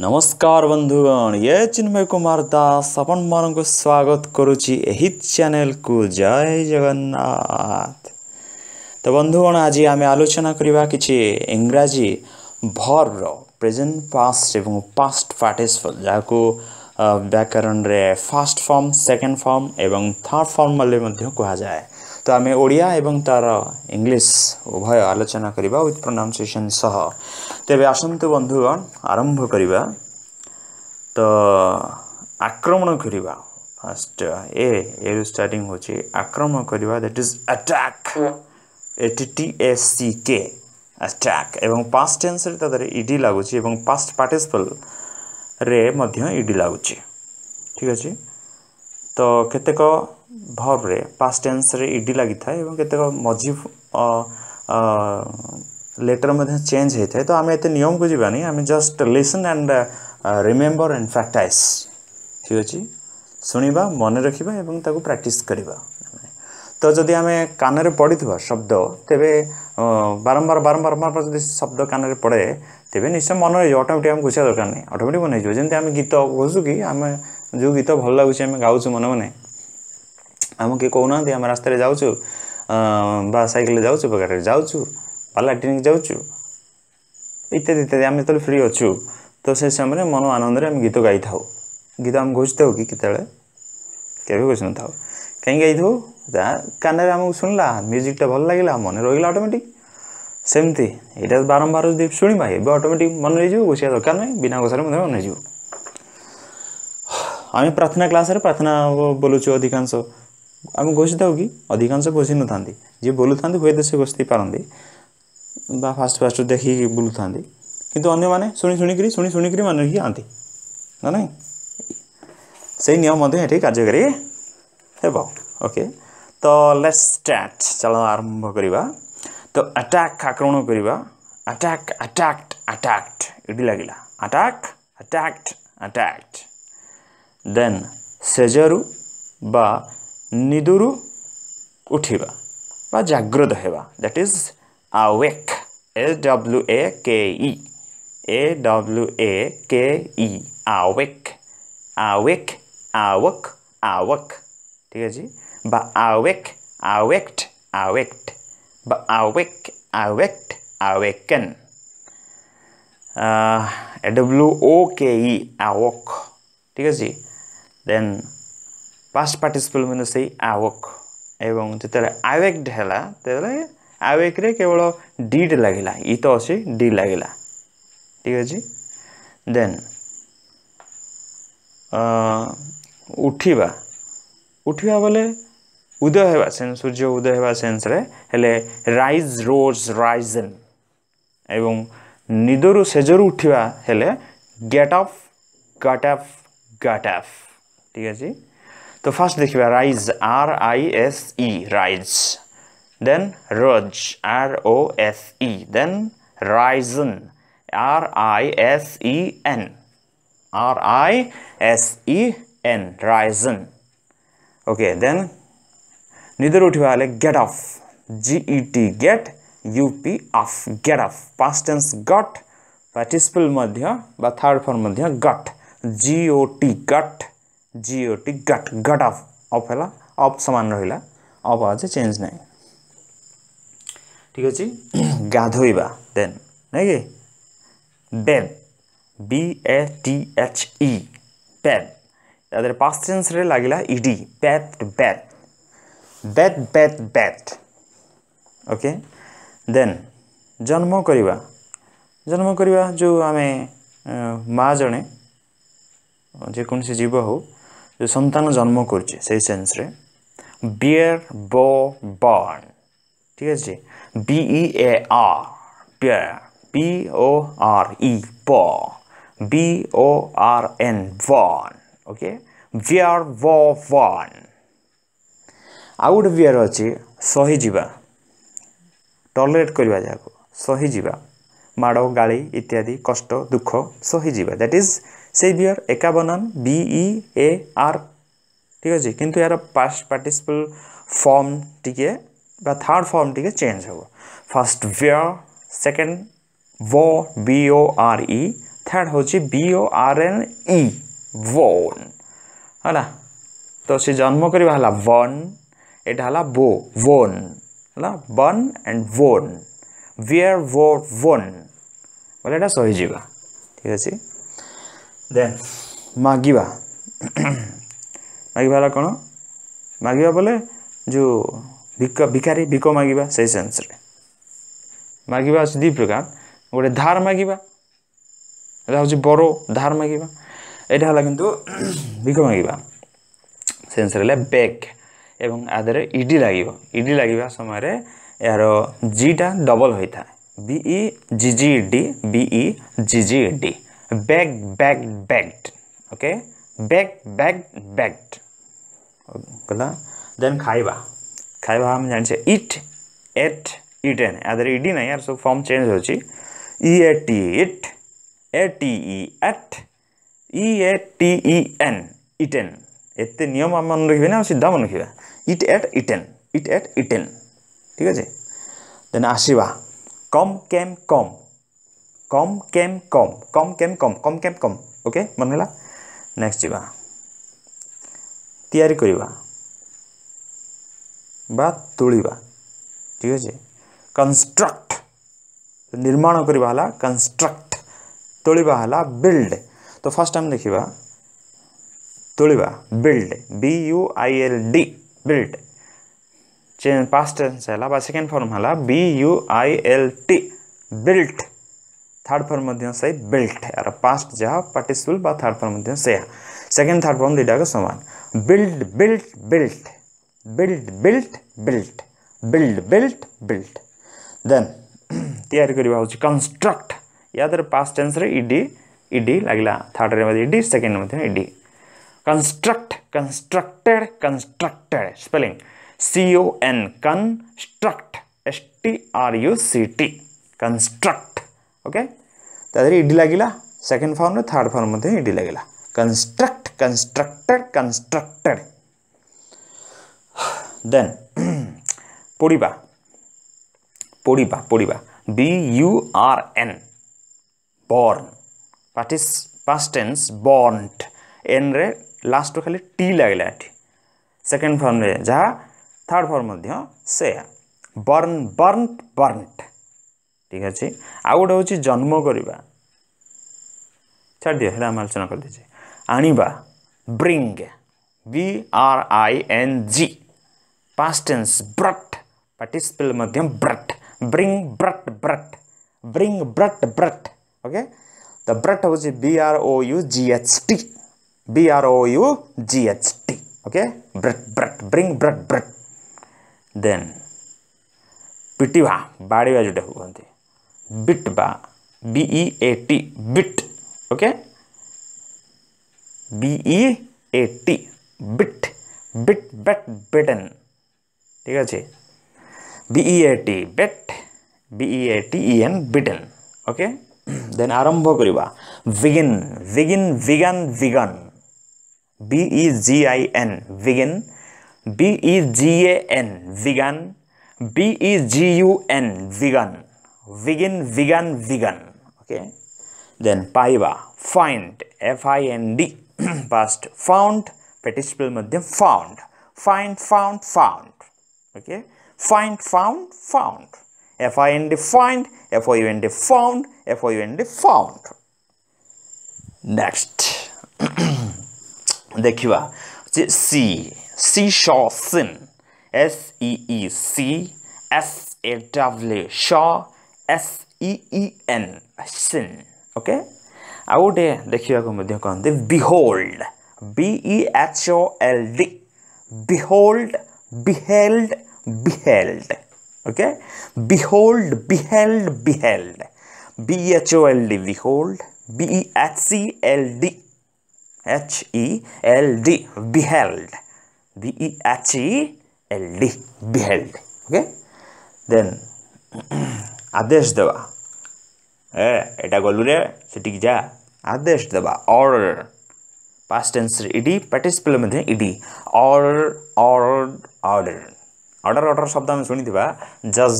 नमस्कार बंधुगण ये चिन्मय कुमार दास आपण मान स्वागत करुच्ची यही चैनल को जय जगन्नाथ तो बंधुगण आज आम आलोचना करवा कि इंग्राजी भर्र प्रेजेन्ट पास्ट एवं पास्ट पार्टिसिपल जहाँ व्याकरण रे फर्स्ट फॉर्म सेकेंड फॉर्म एवं थर्ड फॉर्म बोले कह जाए ତ ଆମେ ଓଡ଼ିଆ ଏବଂ ତା'ର ଇଂଲିଶ ଉଭୟ ଆଲୋଚନା କରିବା ୱିଥ୍ ପ୍ରୋନାଉନ୍ସିଏସନ୍ ସହ ତେବେ ଆସନ୍ତୁ ବନ୍ଧୁଗଣ ଆରମ୍ଭ କରିବା ତ ଆକ୍ରମଣ କରିବା ଫାଷ୍ଟ ଏ ଏରୁ ଷ୍ଟାର୍ଟିଂ ହେଉଛି ଆକ୍ରମଣ କରିବା that is attack A T T A C K attack ଏବଂ ପାଷ୍ଟ ଟେନ୍ସରେ ତା ଦେହରେ ଇଡି ଲାଗୁଛି ଏବଂ ପାଷ୍ଟ ପାର୍ଟିସିପଲ୍ରେ ମଧ୍ୟ ଇଡି ଲାଗୁଛି ଠିକ୍ ଅଛି ତ କେତେକ ଭର୍ବରେ ପାଷ୍ଟ ଟେନ୍ସରେ ଇଡି ଲାଗିଥାଏ ଏବଂ କେତେକ ମଝି ଲେଟର୍ ମଧ୍ୟ ଚେଞ୍ଜ ହୋଇଥାଏ ତ ଆମେ ଏତେ ନିୟମକୁ ଯିବାନି ଆମେ just listen and remember and practice ଠିକ୍ ଅଛି ଶୁଣିବା ମନେ ରଖିବା ଏବଂ ତାକୁ ପ୍ରାକ୍ଟିସ୍ କରିବା ତ ଯଦି ଆମେ କାନରେ ପଡ଼ିଥିବା ଶବ୍ଦ ତେବେ ବାରମ୍ବାର ବାରମ୍ବାର ବାରମ୍ବାର ଯଦି ଶବ୍ଦ କାନରେ ପଡ଼େ ତେବେ ନିଶ୍ଚୟ ମନେ ରହିଯିବ ଅଟୋମେଟିକ୍ ଆମେ ଘୋଷିବା ଦରକାର ନାହିଁ ଅଟୋମେଟିକ୍ ମନେ ହେଇଯିବ ଯେମିତି ଆମେ ଗୀତ ଘୋଷୁ କି ଆମେ ଯେଉଁ ଗୀତ ଭଲ ଲାଗୁଛି ଆମେ ଗାଉଛୁ ମନେ ମନେ ଆମକୁ କିଏ କହୁନାହାନ୍ତି ଆମେ ରାସ୍ତାରେ ଯାଉଛୁ বা ସାଇକେଲରେ ଯାଉଛୁ ବା ଗାଡ଼ିରେ ଯାଉଛୁ ପାଲା କ୍ଲିନିକ୍ ଯାଉଛୁ ଇତ୍ୟାଦି ଇତ୍ୟାଦି ଆମେ ଯେତେବେଳେ ଫ୍ରି ଅଛୁ ତ ସେ ସମୟରେ ମନ ଆନନ୍ଦରେ ଆମେ ଗୀତ ଗାଇଥାଉ ଗୀତ ଆମେ ଘୋଷିଥାଉ କି କେତେବେଳେ କେବେ ଘୋଷିନଥାଉ କାହିଁକି ଗାଇଥାଉ ଯାହା କାନରେ ଆମକୁ ଶୁଣିଲା ମ୍ୟୁଜିକ୍ଟା ଭଲ ଲାଗିଲା ମନେ ରହିଗଲା ଅଟୋମେଟିକ୍ ସେମିତି ଏଇଟା ବାରମ୍ବାର ଯଦି ଶୁଣିବା ଏବେ ଅଟୋମେଟିକ୍ ମନେ ରହିଯିବ ଘୋଷିବା ଦରକାର ନାହିଁ ବିନା ଘୋଷାରେ ମଧ୍ୟ ମନେ ରହିଯିବ ଆମେ ପ୍ରାର୍ଥନା କ୍ଲାସ୍ରେ ପ୍ରାର୍ଥନା ବୋଲୁଛୁ ଅଧିକାଂଶ आम घोषित हो कि अधिकांश घोषि न था जी बुलू था हे तो सी घोषित पारे फास्ट फास्ट देख बुलू था कि शुणी शुणी शुणी कर मन रखी आती ना ना से नियम कार्यकारी होके तो लेट्स स्टार्ट चल आरंभ करवा तो अटैक आक्रमण करवा अटैक अटैक्ट अटैक्ट ये लगे अटैक अटैक्ट अटैक्ट देन सेजरु बा निदुरु उठिबा बा जागृत हेबा that is awake A W A K E A W A K E awake awake अवक अवक ठीक है जी बा अवेक अवेक्ट अवेक्ट बा awake awaked awaken A W O K E awoke ठीक है जी then past participle means say awok এবং যেতলে awaked হেলা তেলে awake রে কেবল did লাগিলা ই তো আছে did লাগিলা ঠিক আছে দেন উঠিবা উঠিবা বলে উদয় হওয়া সেন্স সূর্য উদয় হওয়া সেন্সরে হলে রাইজ রোজ রাইজেন এবং নিদরু সেজরু উঠিবা হলে get off got off got off ঠিক আছে तो फर्स्ट देखिए rise R I S E rise then rose R O S E then risen R I S E N R I S E N risen okay then निधर उठे वाले get off G E T get U P up get up past tense got participle मध्य बा third form मध्य got G O T गट GOT got got up up है up सामान रहा up आज चेंज ना ठीक अच्छे गाधोवा देन नहीं then B A T H E पैड तेरे पास चेन्स लगे इड पैट बैट बैट बैट बैट ओके देन जन्म करवा जन्म करवा जो आम माँ जड़े जेकोसी जीव हूँ যে সন্তান জন্ম করছে সেই সেন্সরে বিয়ার ব বার্ন ঠিক আছে B E A R beer B O R E ব B O R N born okay bear ব বর্ন ଆଉ ଗୋଟେ ବିଆର ଅଛି ସହିଯିବା ଟଲରେଟ୍ କରିବା ଯାହାକୁ ସହିଯିବା ମାଡ଼ ଗାଳି ଇତ୍ୟାଦି କଷ୍ଟ ଦୁଃଖ ସହିଯିବା ଦ୍ୟାଟ୍ ଇଜ୍ সেই বিয়ার একা বনান বিই এ আর ঠিক আছে কিন্তু এর পাস্ট পার্টিসিপাল ফর্মটিকে বা থার্ড ফর্মটিকে চেঞ্জ হব first bear second O B O R E third হচ্ছে বিও আর এন ই वन है तो सी जन्म करवा वन यहाँ है बो वोन বন बन एंड वोन वियर वो वन बोले यहाँ सही ঠিক আছে ଦେନ୍ ମାଗିବା ମାଗିବା ହେଲା କ'ଣ ମାଗିବା ବୋଲେ ଯେଉଁ ଭିକ ଭିକାରୀ ଭିକ ମାଗିବା ସେଇ ସେନ୍ସରେ ମାଗିବା ଅଛି ଦୁଇ ପ୍ରକାର ଗୋଟେ ଧାର ମାଗିବା ଏଇଟା ହେଉଛି ବର ଧାର ମାଗିବା ଏଇଟା ହେଲା କିନ୍ତୁ ଭିକ ମାଗିବା ସେନ୍ସରେ ହେଲା ବେକ୍ ଏବଂ ଆ ଦେହରେ ଇଡି ଲାଗିବ ଇଡି ଲାଗିବା ସମୟରେ ଏହାର ଜିଟା ଡବଲ୍ ହୋଇଥାଏ B E G G D B E G G D beg beg begged. Hmm. Okay beg beg begged. गला देन खाइबा खाइबा हम जान से इट एट इटेन अदर इडी ना यार सो फॉर्म चेंज हो ची E ate T eat A T E ate E A T E N eaten एते नियम हम मन रखिबे ना सीधा मन रखिबा eat ate eaten eat ate eaten ठीक है देन आसीबा come came come come came come come came come come came come okay मन है नेक्स्ट जी तैयारी करवा बा ठीक है कंस्ट्रक्ट तो निर्माण करवा कंस्ट्रक्ट तोलवा है बिल्ड तो फर्स्ट टाइम देखा तोलवा build B U I L D build चे पास्ट टेन्स है सेकेंड फर्म है B U I L T built third form से बिल्ट यार पास्ट जहाँ पार्टिसिपल थार्ड फर्म से सेकेंड थार्ड फर्म दुटा सामान build built built build built built build built built देरी हूँ कन्स्ट्रक्ट या तरह पास्ट टेन्स इडी लगला थर्ड रे इडी सेकेंड में ED construct constructed constructed spelling CO N construct S T R U C T construct okay ED लगला second form रे third form ED लगला कंस्ट्रक्ट कंस्ट्रक्टेड कंस्ट्रक्टेड दे पढ़ा पढ़ा पढ़ा B U R N burn पार्टिस past tense burn N रे last रु खाली टी लगला सेकेंड फर्म रे जहाँ थर्ड फर्म से बर्ण बर्ण बर्ण ঠিক আছে ଆଉ ଗୋଟେ ହେଉଛି ଜନ୍ମ କରିବା ଛାଡ଼ିଦିଅ ହେଲା ଆମେ ଆଲୋଚନା କରିଦେଇଛେ ଆଣିବା bring B R I N G past tense brought participle ମଧ୍ୟ brought bring brought brought bring brought brought okay ତ ବ୍ରଟ୍ ହେଉଛି B R O U G H T B R O U G H T okay brought brought bring brought brought then ପିଟିବା ବାଡ଼ିବା ଯେଉଁଟା କୁହନ୍ତି bit বা b e a t bit okay b e a t bit bit bet bitten ঠিক আছে B E এ টি bet B E এ টি E N beaten ওকে দেন আরম্ভ করিবা ভিগিন ভিগিন vegan vegan B E G I N ভিগিন B E G A N vegan B E G U N vegan vegan vegan vegan okay then paiva find f i n d past found participle madhyam found find found found okay find found found f i n d find f o u n d found f o u n d found next देखिवा see C. Saw seen S Shaw. E C S S E E N sin okay आउ डे देखिवा को मध्य कहंदे behold b e h o l d behold beheld beheld okay behold beheld beheld b e h o l d behold b e h c l d h e l d beheld b e h e l d beheld okay then आदेश देवा एटा गलु रे सेटिक जा आदेश देवा order past tense रे ED participle थे ED order order order order शब्द सुनी शुणिथिबा जज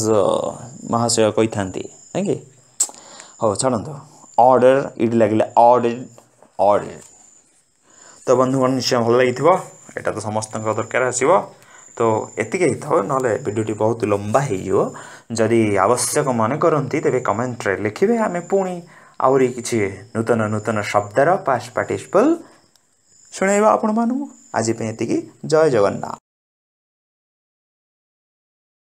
महाशय କହିଥାନ୍ତି ନାଇଁ ହଉ ଛାଡ଼ନ୍ତୁ ଅର୍ଡ଼ର ଇଡ଼ି ଲାଗିଲା ऑर्डर तो ତ ବନ୍ଧୁଗଣ निश्चय भल ଲାଗିଥିବ एटा तो ସମସ୍ତଙ୍କ दरकार आसीबो তো ଏତିକି ହେଇଥାଉ ନହେଲେ ଭିଡ଼ିଓଟି ବହୁତ ଲମ୍ବା ହେଇଯିବ ଯଦି ଆବଶ୍ୟକ ମନେ କରନ୍ତି ତେବେ କମେଣ୍ଟରେ ଲେଖିବେ ଆମେ ପୁଣି ଆହୁରି କିଛି ନୂତନ ନୂତନ ଶବ୍ଦର ପାଷ୍ଟ ପାର୍ଟିସିପଲ୍ ଶୁଣାଇବା ଆପଣମାନଙ୍କୁ ଆଜି ପାଇଁ ଏତିକି ଜୟ ଜଗନ୍ନାଥ